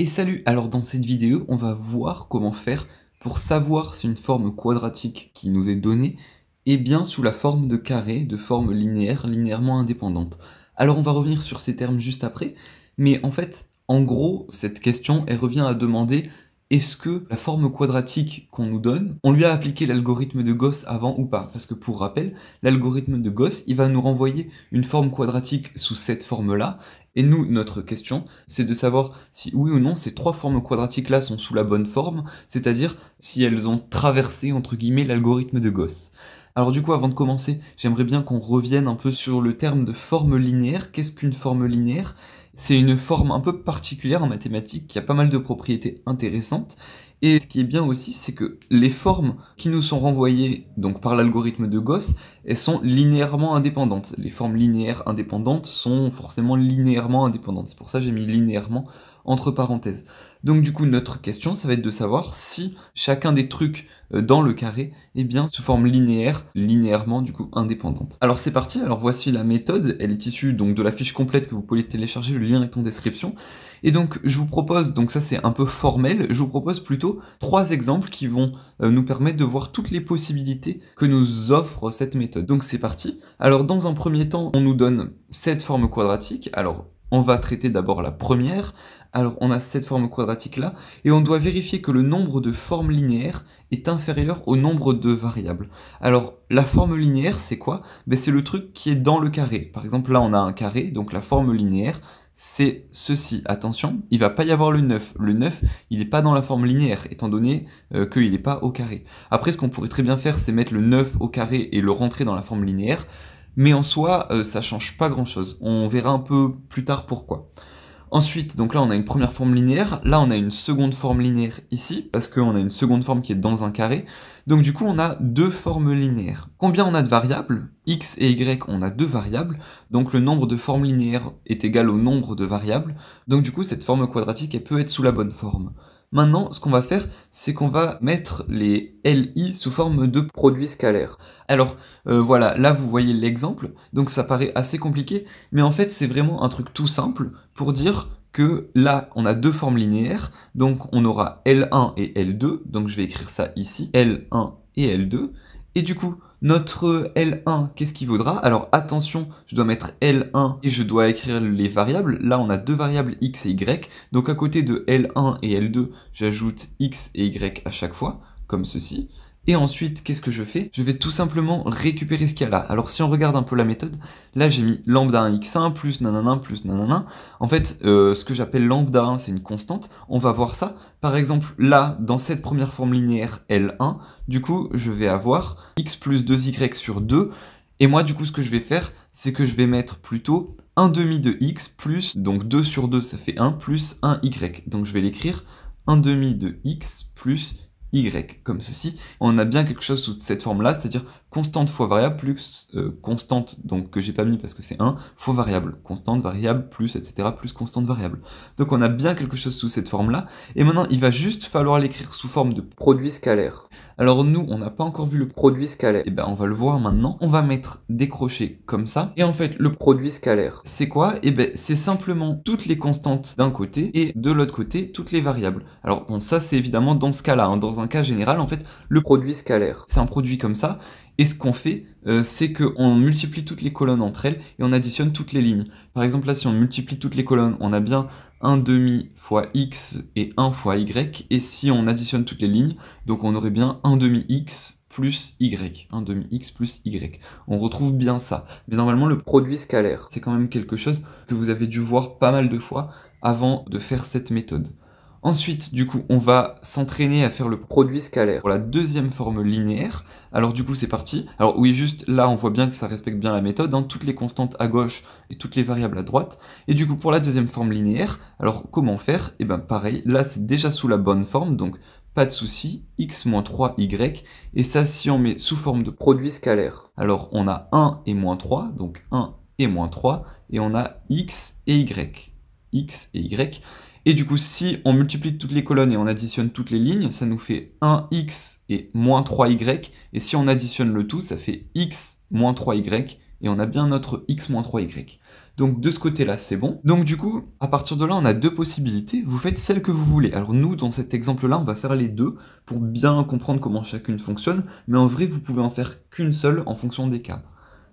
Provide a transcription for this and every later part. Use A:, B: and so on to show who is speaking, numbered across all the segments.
A: Et salut Alors dans cette vidéo, on va voir comment faire pour savoir si une forme quadratique qui nous est donnée est bien sous la forme de carré, de forme linéaire, linéairement indépendante. Alors on va revenir sur ces termes juste après, mais en fait, en gros, cette question, elle revient à demander est-ce que la forme quadratique qu'on nous donne, on lui a appliqué l'algorithme de Gauss avant ou pas Parce que pour rappel, l'algorithme de Gauss, il va nous renvoyer une forme quadratique sous cette forme-là, et nous, notre question, c'est de savoir si oui ou non ces trois formes quadratiques-là sont sous la bonne forme, c'est-à-dire si elles ont traversé, entre guillemets, l'algorithme de Gauss. Alors du coup, avant de commencer, j'aimerais bien qu'on revienne un peu sur le terme de forme linéaire. Qu'est-ce qu'une forme linéaire C'est une forme un peu particulière en mathématiques qui a pas mal de propriétés intéressantes et ce qui est bien aussi, c'est que les formes qui nous sont renvoyées donc par l'algorithme de Gauss, elles sont linéairement indépendantes. Les formes linéaires indépendantes sont forcément linéairement indépendantes. C'est pour ça que j'ai mis linéairement entre parenthèses. Donc du coup, notre question, ça va être de savoir si chacun des trucs euh, dans le carré, est bien, se forme linéaire, linéairement du coup indépendante. Alors c'est parti, alors voici la méthode, elle est issue donc de la fiche complète que vous pouvez télécharger, le lien est en description. Et donc je vous propose, donc ça c'est un peu formel, je vous propose plutôt trois exemples qui vont euh, nous permettre de voir toutes les possibilités que nous offre cette méthode. Donc c'est parti. Alors dans un premier temps, on nous donne cette forme quadratique. Alors on va traiter d'abord la première. Alors on a cette forme quadratique là, et on doit vérifier que le nombre de formes linéaires est inférieur au nombre de variables. Alors la forme linéaire c'est quoi ben, C'est le truc qui est dans le carré. Par exemple là on a un carré, donc la forme linéaire c'est ceci. Attention, il va pas y avoir le 9. Le 9, il n'est pas dans la forme linéaire, étant donné euh, qu'il n'est pas au carré. Après, ce qu'on pourrait très bien faire, c'est mettre le 9 au carré et le rentrer dans la forme linéaire mais en soi, ça euh, ça change pas grand-chose. On verra un peu plus tard pourquoi. Ensuite, donc là on a une première forme linéaire, là on a une seconde forme linéaire ici, parce qu'on a une seconde forme qui est dans un carré, donc du coup on a deux formes linéaires. Combien on a de variables x et y on a deux variables, donc le nombre de formes linéaires est égal au nombre de variables, donc du coup cette forme quadratique elle peut être sous la bonne forme. Maintenant, ce qu'on va faire, c'est qu'on va mettre les LI sous forme de produits scalaires. Alors euh, voilà, là vous voyez l'exemple, donc ça paraît assez compliqué, mais en fait c'est vraiment un truc tout simple pour dire que là on a deux formes linéaires, donc on aura L1 et L2, donc je vais écrire ça ici, L1 et L2, et du coup, notre L1, qu'est-ce qu'il vaudra Alors attention, je dois mettre L1 et je dois écrire les variables. Là, on a deux variables x et y. Donc à côté de L1 et L2, j'ajoute x et y à chaque fois, comme ceci. Et ensuite, qu'est-ce que je fais Je vais tout simplement récupérer ce qu'il y a là. Alors si on regarde un peu la méthode, là j'ai mis lambda 1x1 plus nanana plus nanana. En fait, euh, ce que j'appelle lambda 1, c'est une constante. On va voir ça. Par exemple, là, dans cette première forme linéaire L1, du coup, je vais avoir x plus 2y sur 2. Et moi, du coup, ce que je vais faire, c'est que je vais mettre plutôt 1 demi de x plus, donc 2 sur 2, ça fait 1, plus 1y. Donc je vais l'écrire 1 demi de x plus y, comme ceci, on a bien quelque chose sous cette forme-là, c'est-à-dire constante fois variable plus euh, constante, donc que j'ai pas mis parce que c'est 1, fois variable, constante, variable, plus, etc., plus constante, variable. Donc on a bien quelque chose sous cette forme-là, et maintenant il va juste falloir l'écrire sous forme de produit scalaire. Alors nous, on n'a pas encore vu le produit scalaire, et eh bien, on va le voir maintenant, on va mettre des crochets comme ça, et en fait le produit scalaire, c'est quoi Et eh ben c'est simplement toutes les constantes d'un côté, et de l'autre côté, toutes les variables. Alors bon, ça c'est évidemment dans ce cas-là, hein. dans un cas général, en fait, le produit scalaire, c'est un produit comme ça, et ce qu'on fait, euh, c'est qu'on multiplie toutes les colonnes entre elles et on additionne toutes les lignes. Par exemple, là, si on multiplie toutes les colonnes, on a bien 1 demi fois x et 1 fois y. Et si on additionne toutes les lignes, donc on aurait bien 1 demi x plus y. 1 demi x plus y. On retrouve bien ça. Mais normalement, le produit scalaire, c'est quand même quelque chose que vous avez dû voir pas mal de fois avant de faire cette méthode. Ensuite, du coup, on va s'entraîner à faire le produit scalaire pour la deuxième forme linéaire. Alors du coup, c'est parti. Alors oui, juste là, on voit bien que ça respecte bien la méthode, hein. toutes les constantes à gauche et toutes les variables à droite. Et du coup, pour la deuxième forme linéaire, alors comment faire Eh bien pareil, là, c'est déjà sous la bonne forme, donc pas de souci, x moins 3y, et ça si on met sous forme de produit scalaire. Alors on a 1 et moins 3, donc 1 et moins 3, et on a x et y. x et y. Et du coup, si on multiplie toutes les colonnes et on additionne toutes les lignes, ça nous fait 1x et moins 3y. Et si on additionne le tout, ça fait x moins 3y. Et on a bien notre x moins 3y. Donc de ce côté-là, c'est bon. Donc du coup, à partir de là, on a deux possibilités. Vous faites celle que vous voulez. Alors nous, dans cet exemple-là, on va faire les deux pour bien comprendre comment chacune fonctionne. Mais en vrai, vous pouvez en faire qu'une seule en fonction des cas.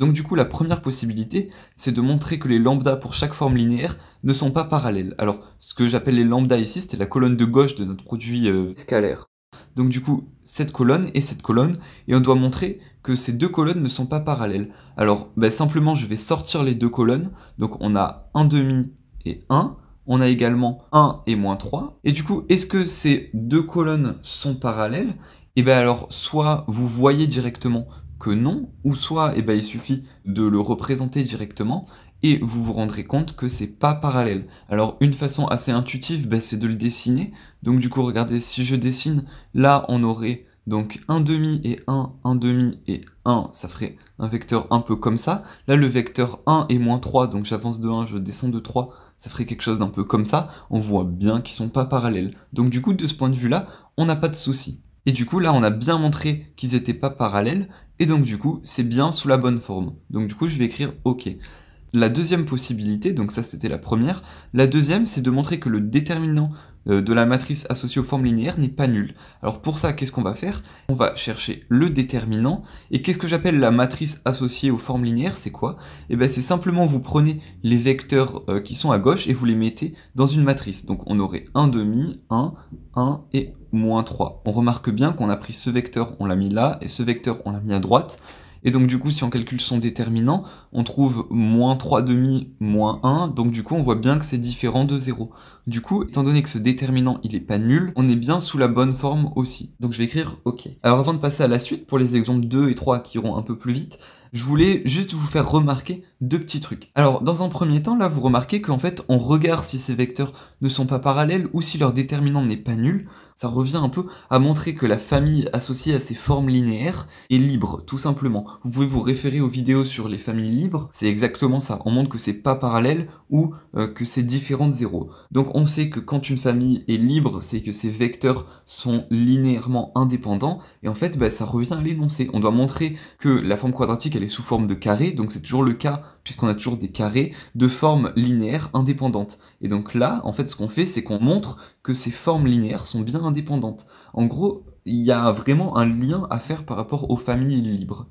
A: Donc du coup, la première possibilité, c'est de montrer que les lambdas pour chaque forme linéaire ne sont pas parallèles. Alors, ce que j'appelle les lambdas ici, c'est la colonne de gauche de notre produit euh, scalaire. Donc du coup, cette colonne et cette colonne, et on doit montrer que ces deux colonnes ne sont pas parallèles. Alors, ben, simplement, je vais sortir les deux colonnes. Donc on a 1,5 et 1. On a également 1 et moins 3. Et du coup, est-ce que ces deux colonnes sont parallèles et eh bien alors, soit vous voyez directement que non, ou soit eh ben, il suffit de le représenter directement et vous vous rendrez compte que c'est pas parallèle. Alors une façon assez intuitive, ben, c'est de le dessiner. Donc du coup, regardez, si je dessine, là on aurait donc un demi et 1, 1 demi et 1, ça ferait un vecteur un peu comme ça. Là le vecteur 1 et moins 3, donc j'avance de 1, je descends de 3, ça ferait quelque chose d'un peu comme ça. On voit bien qu'ils sont pas parallèles. Donc du coup, de ce point de vue-là, on n'a pas de souci. Et du coup, là, on a bien montré qu'ils n'étaient pas parallèles, et donc du coup, c'est bien sous la bonne forme. Donc du coup, je vais écrire OK. La deuxième possibilité, donc ça c'était la première, la deuxième c'est de montrer que le déterminant euh, de la matrice associée aux formes linéaires n'est pas nulle. Alors pour ça, qu'est-ce qu'on va faire On va chercher le déterminant. Et qu'est-ce que j'appelle la matrice associée aux formes linéaires C'est quoi Eh bien c'est simplement vous prenez les vecteurs euh, qui sont à gauche et vous les mettez dans une matrice. Donc on aurait 1 demi, 1, 1 et moins 3. On remarque bien qu'on a pris ce vecteur, on l'a mis là, et ce vecteur, on l'a mis à droite. Et donc du coup, si on calcule son déterminant, on trouve moins 3,5, moins 1, donc du coup on voit bien que c'est différent de 0. Du coup, étant donné que ce déterminant il est pas nul, on est bien sous la bonne forme aussi. Donc je vais écrire OK. Alors avant de passer à la suite, pour les exemples 2 et 3 qui iront un peu plus vite, je voulais juste vous faire remarquer deux petits trucs. Alors, dans un premier temps, là, vous remarquez qu'en fait, on regarde si ces vecteurs ne sont pas parallèles ou si leur déterminant n'est pas nul. Ça revient un peu à montrer que la famille associée à ces formes linéaires est libre, tout simplement. Vous pouvez vous référer aux vidéos sur les familles libres, c'est exactement ça. On montre que c'est pas parallèle ou euh, que c'est différent de zéro. Donc, on sait que quand une famille est libre, c'est que ces vecteurs sont linéairement indépendants. Et en fait, bah, ça revient à l'énoncé. On doit montrer que la forme quadratique, elle est sous forme de carré, donc c'est toujours le cas, puisqu'on a toujours des carrés, de formes linéaires indépendantes. Et donc là, en fait, ce qu'on fait, c'est qu'on montre que ces formes linéaires sont bien indépendantes. En gros, il y a vraiment un lien à faire par rapport aux familles libres.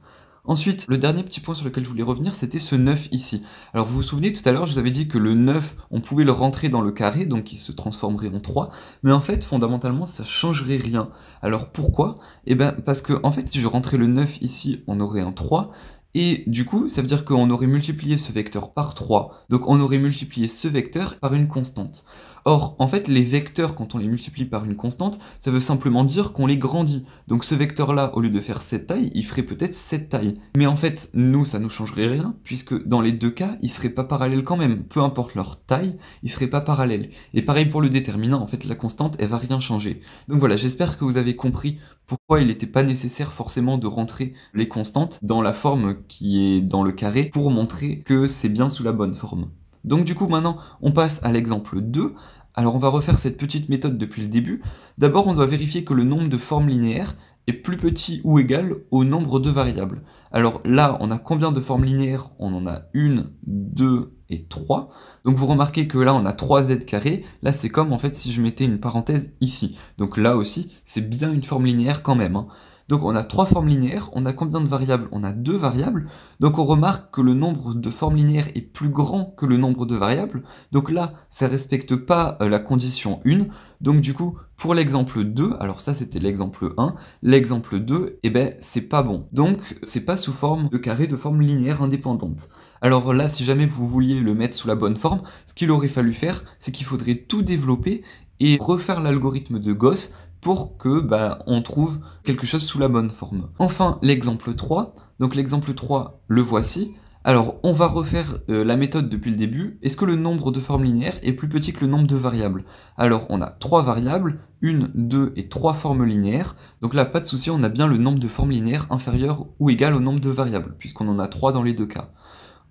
A: Ensuite, le dernier petit point sur lequel je voulais revenir, c'était ce 9 ici. Alors vous vous souvenez, tout à l'heure, je vous avais dit que le 9, on pouvait le rentrer dans le carré, donc il se transformerait en 3, mais en fait, fondamentalement, ça changerait rien. Alors pourquoi Eh bien, parce que, en fait, si je rentrais le 9 ici, on aurait un 3, et du coup, ça veut dire qu'on aurait multiplié ce vecteur par 3, donc on aurait multiplié ce vecteur par une constante. Or, en fait, les vecteurs, quand on les multiplie par une constante, ça veut simplement dire qu'on les grandit. Donc ce vecteur-là, au lieu de faire cette taille, il ferait peut-être cette taille. Mais en fait, nous, ça ne nous changerait rien, puisque dans les deux cas, ils ne seraient pas parallèles quand même. Peu importe leur taille, ils ne seraient pas parallèles. Et pareil pour le déterminant, en fait, la constante, elle va rien changer. Donc voilà, j'espère que vous avez compris pourquoi il n'était pas nécessaire forcément de rentrer les constantes dans la forme qui est dans le carré pour montrer que c'est bien sous la bonne forme. Donc du coup maintenant on passe à l'exemple 2 alors on va refaire cette petite méthode depuis le début. D'abord on doit vérifier que le nombre de formes linéaires est plus petit ou égal au nombre de variables. Alors là on a combien de formes linéaires On en a une, deux et trois. Donc vous remarquez que là on a 3z carré. Là c'est comme en fait si je mettais une parenthèse ici. Donc là aussi c'est bien une forme linéaire quand même. Hein. Donc on a trois formes linéaires, on a combien de variables On a deux variables, donc on remarque que le nombre de formes linéaires est plus grand que le nombre de variables, donc là ça respecte pas euh, la condition 1, donc du coup pour l'exemple 2, alors ça c'était l'exemple 1, l'exemple 2, eh ben c'est pas bon. Donc c'est pas sous forme de carré de forme linéaire indépendante. Alors là si jamais vous vouliez le mettre sous la bonne forme, ce qu'il aurait fallu faire, c'est qu'il faudrait tout développer et refaire l'algorithme de Gauss pour que bah, on trouve quelque chose sous la bonne forme. Enfin, l'exemple 3. Donc l'exemple 3, le voici. Alors, on va refaire euh, la méthode depuis le début. Est-ce que le nombre de formes linéaires est plus petit que le nombre de variables Alors, on a trois variables, une, deux et trois formes linéaires. Donc là, pas de souci, on a bien le nombre de formes linéaires inférieur ou égal au nombre de variables, puisqu'on en a trois dans les deux cas.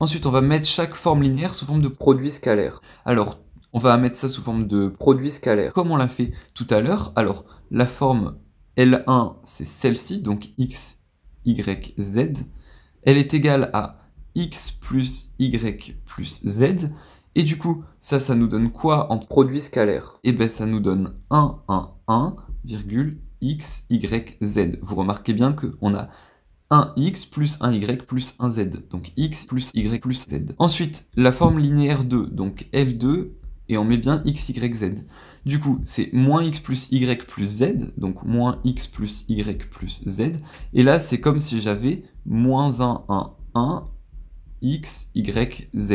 A: Ensuite, on va mettre chaque forme linéaire sous forme de produit scalaire. Alors, on va mettre ça sous forme de produit scalaire. Comme on l'a fait tout à l'heure, alors la forme L1, c'est celle-ci, donc x, y, z. Elle est égale à x plus y plus z. Et du coup, ça, ça nous donne quoi en produit scalaire Eh bien, ça nous donne 1, 1, 1, x, y, z. Vous remarquez bien qu'on a 1x plus 1y plus 1z. Donc x plus y plus z. Ensuite, la forme linéaire 2, donc L2, et on met bien x, y, z. Du coup, c'est moins x plus y plus z, donc moins x plus y plus z. Et là, c'est comme si j'avais moins 1, 1, 1, x, y, z.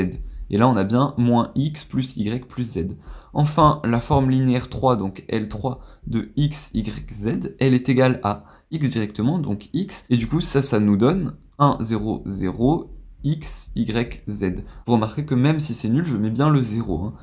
A: Et là, on a bien moins x plus y plus z. Enfin, la forme linéaire 3, donc L3 de x, y, z, elle est égale à x directement, donc x. Et du coup, ça, ça nous donne 1, 0, 0, x, y, z. Vous remarquez que même si c'est nul, je mets bien le 0.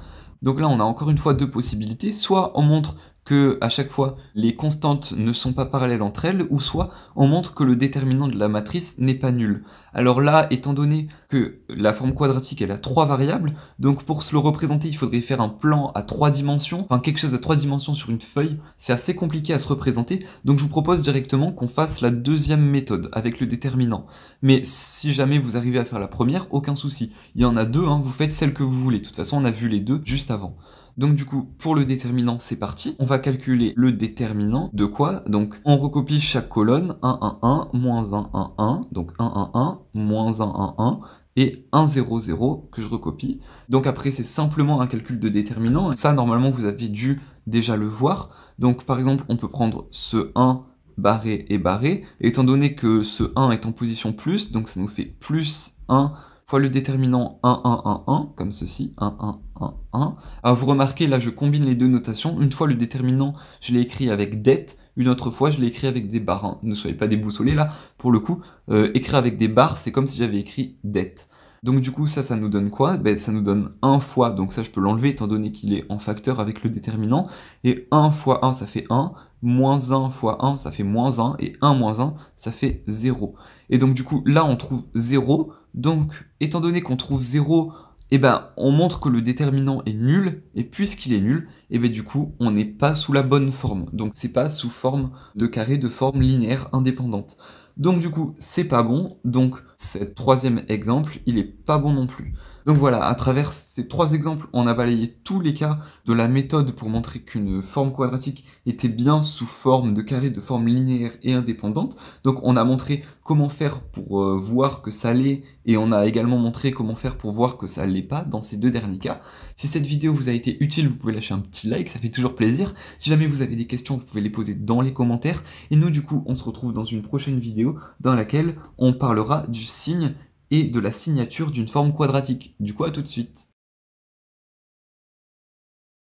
A: Donc là, on a encore une fois deux possibilités. Soit on montre que à chaque fois les constantes ne sont pas parallèles entre elles, ou soit on montre que le déterminant de la matrice n'est pas nul. Alors là, étant donné que la forme quadratique elle a trois variables, donc pour se le représenter, il faudrait faire un plan à trois dimensions, enfin quelque chose à trois dimensions sur une feuille, c'est assez compliqué à se représenter, donc je vous propose directement qu'on fasse la deuxième méthode avec le déterminant. Mais si jamais vous arrivez à faire la première, aucun souci. Il y en a deux, hein, vous faites celle que vous voulez. De toute façon, on a vu les deux juste avant. Donc du coup, pour le déterminant, c'est parti. On va calculer le déterminant de quoi Donc on recopie chaque colonne, 1, 1, 1, moins 1, 1, 1, donc 1, 1, 1, moins 1, 1, 1, et 1, 0, 0 que je recopie. Donc après, c'est simplement un calcul de déterminant. Ça, normalement, vous avez dû déjà le voir. Donc par exemple, on peut prendre ce 1 barré et barré. Étant donné que ce 1 est en position plus, donc ça nous fait plus 1 fois le déterminant 1, 1, 1, 1, comme ceci, 1, 1, 1, 1. Alors vous remarquez, là je combine les deux notations. Une fois le déterminant, je l'ai écrit avec dette, une autre fois je l'ai écrit avec des barres. Hein. Ne soyez pas déboussolés là, pour le coup, euh, Écrit avec des barres, c'est comme si j'avais écrit dette. Donc du coup, ça, ça nous donne quoi ben, Ça nous donne 1 fois, donc ça je peux l'enlever étant donné qu'il est en facteur avec le déterminant, et 1 fois 1 ça fait 1, moins 1 fois 1, ça fait moins 1, et 1 moins 1, ça fait 0. Et donc du coup, là, on trouve 0, donc étant donné qu'on trouve 0, eh ben, on montre que le déterminant est nul, et puisqu'il est nul, eh ben, du coup, on n'est pas sous la bonne forme. Donc c'est pas sous forme de carré de forme linéaire indépendante. Donc du coup, c'est pas bon, donc cet troisième exemple, il est pas bon non plus. Donc voilà, à travers ces trois exemples, on a balayé tous les cas de la méthode pour montrer qu'une forme quadratique était bien sous forme de carré de forme linéaire et indépendante. Donc on a montré comment faire pour euh, voir que ça l'est, et on a également montré comment faire pour voir que ça l'est pas dans ces deux derniers cas. Si cette vidéo vous a été utile, vous pouvez lâcher un petit like, ça fait toujours plaisir. Si jamais vous avez des questions, vous pouvez les poser dans les commentaires. Et nous, du coup, on se retrouve dans une prochaine vidéo dans laquelle on parlera du signe et de la signature d'une forme quadratique. Du coup, à tout de suite.